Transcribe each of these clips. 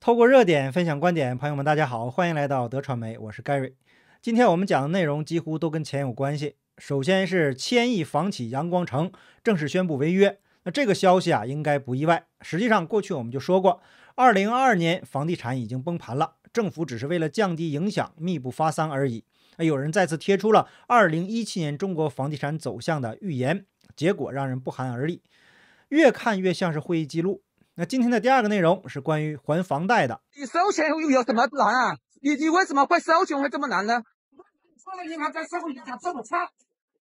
透过热点分享观点，朋友们，大家好，欢迎来到德传媒，我是盖瑞。今天我们讲的内容几乎都跟钱有关系。首先是千亿房企阳光城正式宣布违约，那这个消息啊应该不意外。实际上，过去我们就说过，2022年房地产已经崩盘了，政府只是为了降低影响，密不发丧而已。那有人再次贴出了2017年中国房地产走向的预言，结果让人不寒而栗，越看越像是会议记录。那今天的第二个内容是关于还房贷的。你收钱又有什么难啊？你你为什么会收钱会这么难呢？我们银行在收钱这么差，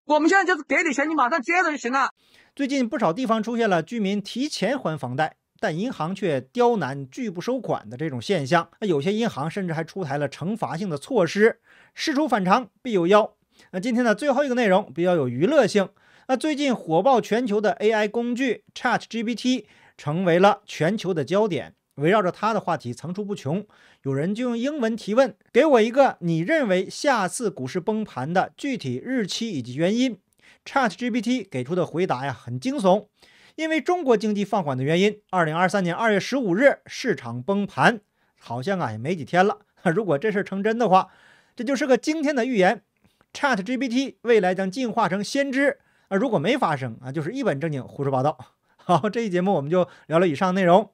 我们现在就是给你钱，你马上接着就行了。最近不少地方出现了居民提前还房贷，但银行却刁难拒不收款的这种现象。那有些银行甚至还出台了惩罚性的措施。事出反常必有妖。那今天的最后一个内容比较有娱乐性。那最近火爆全球的 AI 工具 ChatGPT。成为了全球的焦点，围绕着他的话题层出不穷。有人就用英文提问：“给我一个你认为下次股市崩盘的具体日期以及原因。” ChatGPT 给出的回答呀，很惊悚，因为中国经济放缓的原因，二零二三年二月十五日市场崩盘，好像啊也没几天了。如果这事儿成真的话，这就是个惊天的预言。ChatGPT 未来将进化成先知啊，如果没发生啊，就是一本正经胡说八道。好，这一节目我们就聊了以上内容。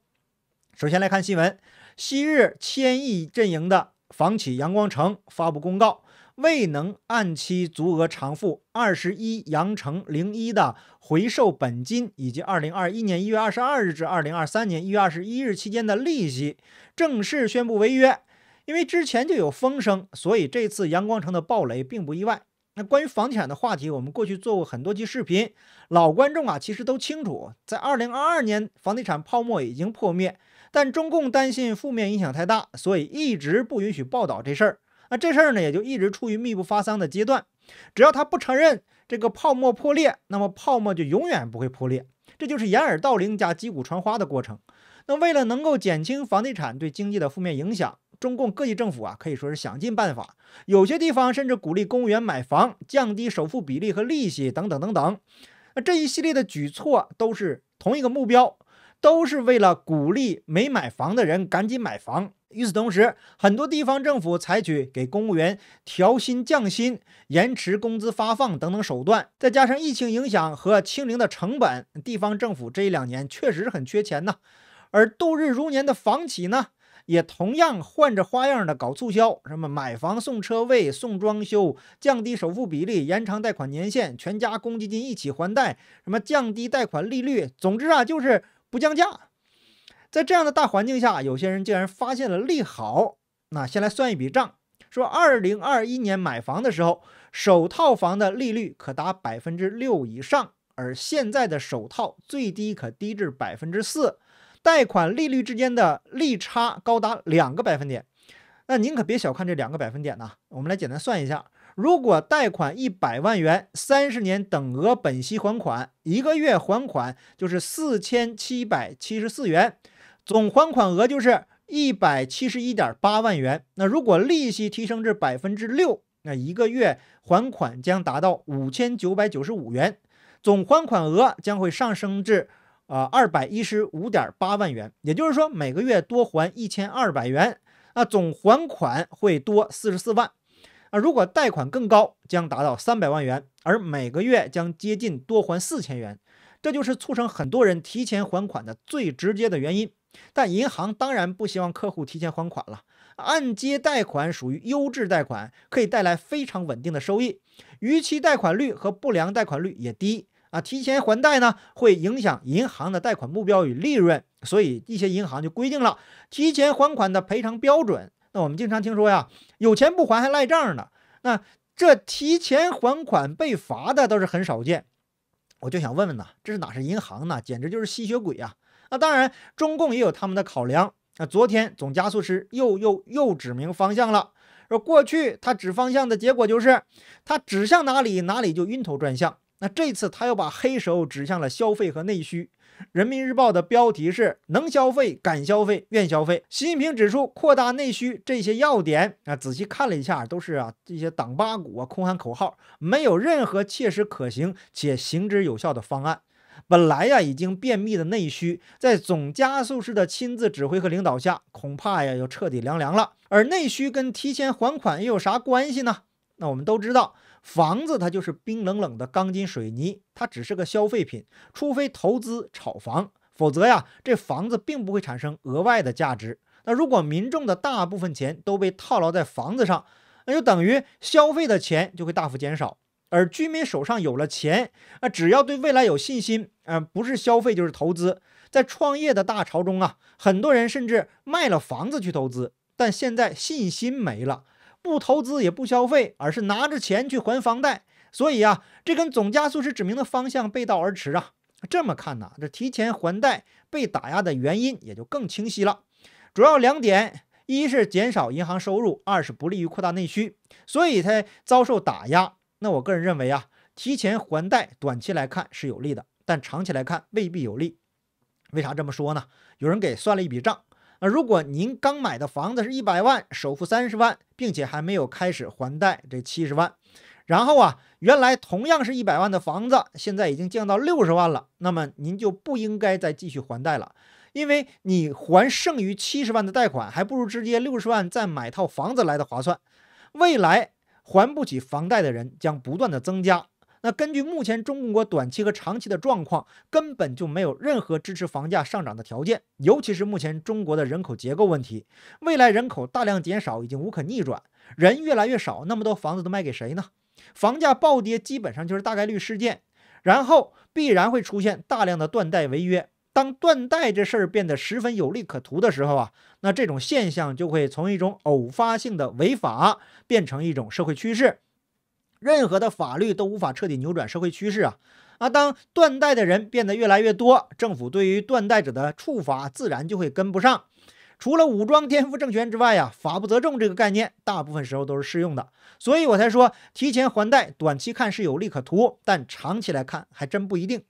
首先来看新闻，昔日千亿阵营的房企阳光城发布公告，未能按期足额偿付二十一阳城零一的回售本金以及二零二一年一月二十二日至二零二三年一月二十一日期间的利息，正式宣布违约。因为之前就有风声，所以这次阳光城的暴雷并不意外。那关于房地产的话题，我们过去做过很多期视频，老观众啊其实都清楚，在二零二二年房地产泡沫已经破灭，但中共担心负面影响太大，所以一直不允许报道这事儿。那这事儿呢也就一直处于秘不发丧的阶段。只要他不承认这个泡沫破裂，那么泡沫就永远不会破裂，这就是掩耳盗铃加击鼓传花的过程。那为了能够减轻房地产对经济的负面影响。中共各级政府啊，可以说是想尽办法，有些地方甚至鼓励公务员买房，降低首付比例和利息等等等等。那这一系列的举措都是同一个目标，都是为了鼓励没买房的人赶紧买房。与此同时，很多地方政府采取给公务员调薪降薪、延迟工资发放等等手段，再加上疫情影响和清零的成本，地方政府这一两年确实是很缺钱呐。而度日如年的房企呢？也同样换着花样的搞促销，什么买房送车位、送装修、降低首付比例、延长贷款年限、全家公积金一起还贷，什么降低贷款利率。总之啊，就是不降价。在这样的大环境下，有些人竟然发现了利好。那先来算一笔账：说2021年买房的时候，首套房的利率可达6%以上，而现在的首套最低可低至4%。贷款利率之间的利差高达两个百分点，那您可别小看这两个百分点呐。我们来简单算一下：如果贷款一百万元，三十年等额本息还款，一个月还款就是四千七百七十四元，总还款额就是一百七十一点八万元。那如果利息提升至百分之六，那一个月还款将达到五千九百九十五元，总还款额将会上升至。啊，二百一十五点八万元，也就是说每个月多还一千二百元，那总还款会多四十四万。啊，如果贷款更高，将达到三百万元，而每个月将接近多还四千元，这就是促成很多人提前还款的最直接的原因。但银行当然不希望客户提前还款了。按揭贷款属于优质贷款，可以带来非常稳定的收益，逾期贷款率和不良贷款率也低。啊，提前还贷呢，会影响银行的贷款目标与利润，所以一些银行就规定了提前还款的赔偿标准。那我们经常听说呀，有钱不还还赖账呢。那这提前还款被罚的倒是很少见。我就想问问呢，这是哪是银行呢？简直就是吸血鬼啊！那当然，中共也有他们的考量。那昨天总加速师又又又指明方向了，说过去他指方向的结果就是他指向哪里，哪里就晕头转向。那这次他又把黑手指向了消费和内需，《人民日报》的标题是“能消费、敢消费、愿消费”，习近平指出扩大内需这些要点啊，仔细看了一下，都是啊这些党八股啊空喊口号，没有任何切实可行且行之有效的方案。本来呀已经便秘的内需，在总加速式的亲自指挥和领导下，恐怕呀要彻底凉凉了。而内需跟提前还款又有啥关系呢？那我们都知道。房子它就是冰冷冷的钢筋水泥，它只是个消费品，除非投资炒房，否则呀，这房子并不会产生额外的价值。那如果民众的大部分钱都被套牢在房子上，那就等于消费的钱就会大幅减少，而居民手上有了钱，啊，只要对未来有信心，啊，不是消费就是投资，在创业的大潮中啊，很多人甚至卖了房子去投资，但现在信心没了。不投资也不消费，而是拿着钱去还房贷，所以啊，这跟总加速指明的方向背道而驰啊。这么看呢，这提前还贷被打压的原因也就更清晰了，主要两点：一是减少银行收入，二是不利于扩大内需，所以才遭受打压。那我个人认为啊，提前还贷短期来看是有利的，但长期来看未必有利。为啥这么说呢？有人给算了一笔账。如果您刚买的房子是一百万，首付三十万，并且还没有开始还贷，这七十万，然后啊，原来同样是一百万的房子，现在已经降到六十万了，那么您就不应该再继续还贷了，因为你还剩余七十万的贷款，还不如直接六十万再买套房子来的划算。未来还不起房贷的人将不断的增加。那根据目前中国短期和长期的状况，根本就没有任何支持房价上涨的条件。尤其是目前中国的人口结构问题，未来人口大量减少已经无可逆转，人越来越少，那么多房子都卖给谁呢？房价暴跌基本上就是大概率事件，然后必然会出现大量的断贷违约。当断贷这事儿变得十分有利可图的时候啊，那这种现象就会从一种偶发性的违法变成一种社会趋势。任何的法律都无法彻底扭转社会趋势啊！啊，当断代的人变得越来越多，政府对于断代者的处罚自然就会跟不上。除了武装颠覆政权之外啊，法不责众这个概念大部分时候都是适用的。所以我才说，提前还贷，短期看是有利可图，但长期来看还真不一定。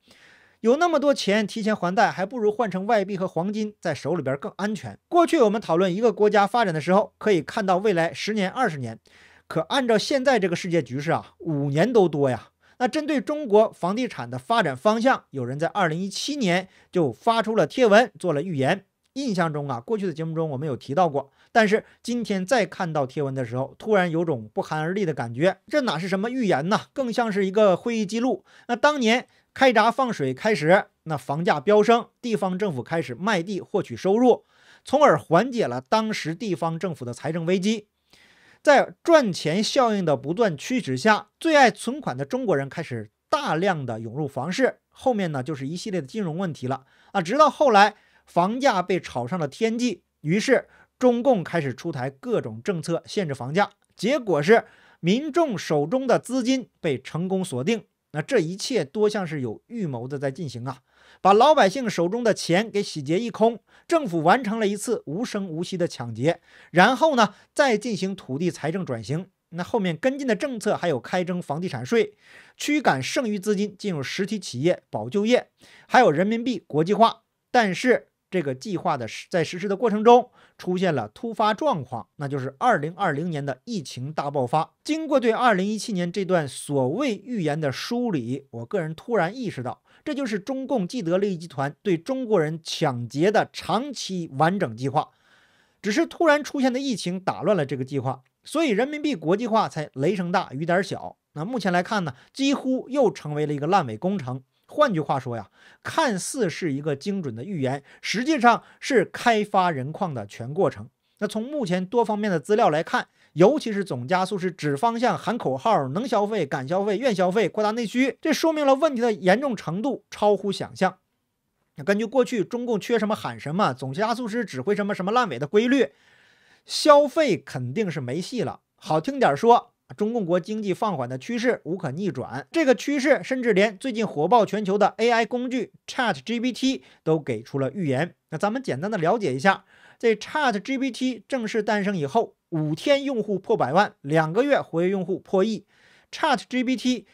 有那么多钱提前还贷，还不如换成外币和黄金在手里边更安全。过去我们讨论一个国家发展的时候，可以看到未来十年、二十年。可按照现在这个世界局势啊，五年都多呀。那针对中国房地产的发展方向，有人在二零一七年就发出了贴文，做了预言。印象中啊，过去的节目中我们有提到过，但是今天再看到贴文的时候，突然有种不寒而栗的感觉。这哪是什么预言呢？更像是一个会议记录。那当年开闸放水开始，那房价飙升，地方政府开始卖地获取收入，从而缓解了当时地方政府的财政危机。在赚钱效应的不断驱使下，最爱存款的中国人开始大量的涌入房市，后面呢就是一系列的金融问题了啊！直到后来房价被炒上了天际，于是中共开始出台各种政策限制房价，结果是民众手中的资金被成功锁定。那这一切多像是有预谋的在进行啊！把老百姓手中的钱给洗劫一空，政府完成了一次无声无息的抢劫，然后呢，再进行土地财政转型。那后面跟进的政策还有开征房地产税，驱赶剩余资金进入实体企业保就业，还有人民币国际化。但是，这个计划的实在实施的过程中出现了突发状况，那就是二零二零年的疫情大爆发。经过对二零一七年这段所谓预言的梳理，我个人突然意识到，这就是中共既得利益集团对中国人抢劫的长期完整计划，只是突然出现的疫情打乱了这个计划，所以人民币国际化才雷声大雨点小。那目前来看呢，几乎又成为了一个烂尾工程。换句话说呀，看似是一个精准的预言，实际上是开发人矿的全过程。那从目前多方面的资料来看，尤其是总加速师指方向、喊口号、能消费、敢消费、愿消费、扩大内需，这说明了问题的严重程度超乎想象。那根据过去中共缺什么喊什么、总加速师指挥什么什么烂尾的规律，消费肯定是没戏了。好听点说。中共国经济放缓的趋势无可逆转，这个趋势甚至连最近火爆全球的 AI 工具 ChatGPT 都给出了预言。那咱们简单的了解一下，在 ChatGPT 正式诞生以后，五天用户破百万，两个月活跃用户破亿，ChatGPT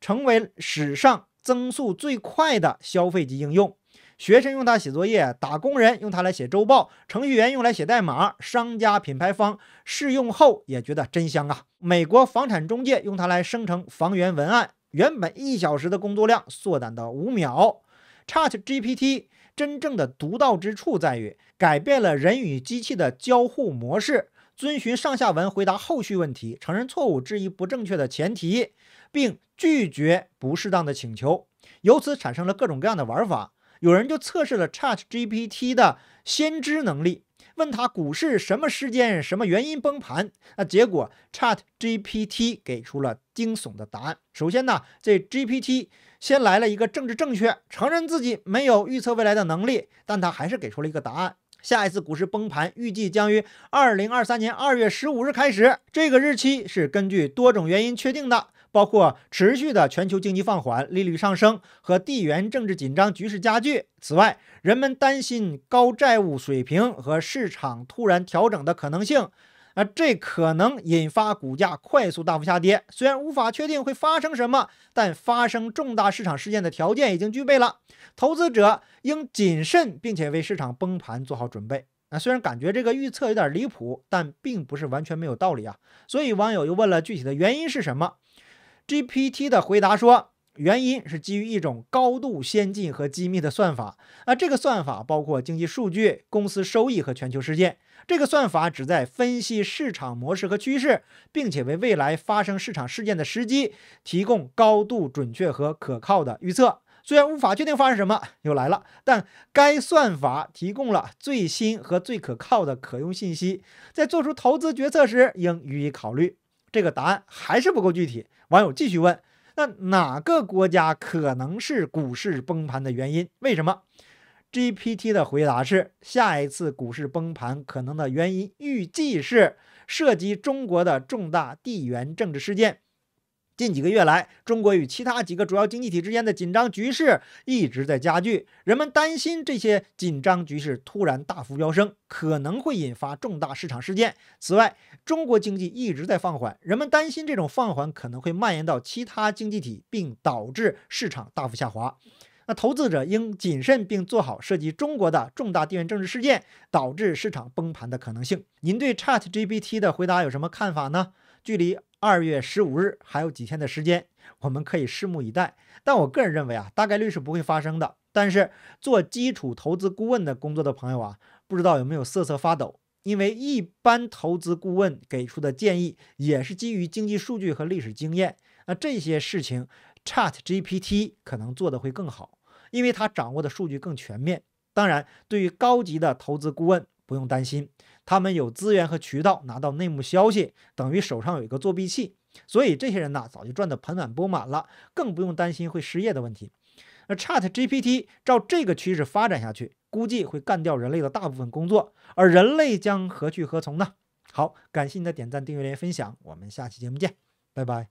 成为史上增速最快的消费级应用。学生用它写作业，打工人用它来写周报，程序员用来写代码，商家品牌方试用后也觉得真香啊！美国房产中介用它来生成房源文案，原本一小时的工作量缩短到五秒。ChatGPT 真正的独到之处在于改变了人与机器的交互模式，遵循上下文回答后续问题，承认错误，质疑不正确的前提，并拒绝不适当的请求，由此产生了各种各样的玩法。有人就测试了 Chat GPT 的先知能力，问他股市什么时间、什么原因崩盘？那结果 Chat GPT 给出了惊悚的答案。首先呢，这 GPT 先来了一个政治正确，承认自己没有预测未来的能力，但他还是给出了一个答案：下一次股市崩盘预计将于二零二三年二月十五日开始。这个日期是根据多种原因确定的。包括持续的全球经济放缓、利率上升和地缘政治紧张局势加剧。此外，人们担心高债务水平和市场突然调整的可能性，啊，这可能引发股价快速大幅下跌。虽然无法确定会发生什么，但发生重大市场事件的条件已经具备了。投资者应谨慎，并且为市场崩盘做好准备。啊，虽然感觉这个预测有点离谱，但并不是完全没有道理啊。所以，网友又问了具体的原因是什么？GPT 的回答说，原因是基于一种高度先进和机密的算法。那这个算法包括经济数据、公司收益和全球事件。这个算法旨在分析市场模式和趋势，并且为未来发生市场事件的时机提供高度准确和可靠的预测。虽然无法确定发生什么又来了，但该算法提供了最新和最可靠的可用信息，在做出投资决策时应予以考虑。这个答案还是不够具体。网友继续问：“那哪个国家可能是股市崩盘的原因？为什么？”GPT 的回答是：“下一次股市崩盘可能的原因预计是涉及中国的重大地缘政治事件。”近几个月来，中国与其他几个主要经济体之间的紧张局势一直在加剧。人们担心这些紧张局势突然大幅飙升，可能会引发重大市场事件。此外，中国经济一直在放缓，人们担心这种放缓可能会蔓延到其他经济体，并导致市场大幅下滑。那投资者应谨慎，并做好涉及中国的重大地缘政治事件导致市场崩盘的可能性。您对 ChatGPT 的回答有什么看法呢？距离。二月十五日还有几天的时间，我们可以拭目以待。但我个人认为啊，大概率是不会发生的。但是做基础投资顾问的工作的朋友啊，不知道有没有瑟瑟发抖？因为一般投资顾问给出的建议也是基于经济数据和历史经验。那这些事情，Chat GPT 可能做得会更好，因为它掌握的数据更全面。当然，对于高级的投资顾问。不用担心，他们有资源和渠道拿到内幕消息，等于手上有一个作弊器。所以这些人呢，早就赚得盆满钵满了，更不用担心会失业的问题。那 Chat GPT 照这个趋势发展下去，估计会干掉人类的大部分工作，而人类将何去何从呢？好，感谢您的点赞、订阅、连分享，我们下期节目见，拜拜。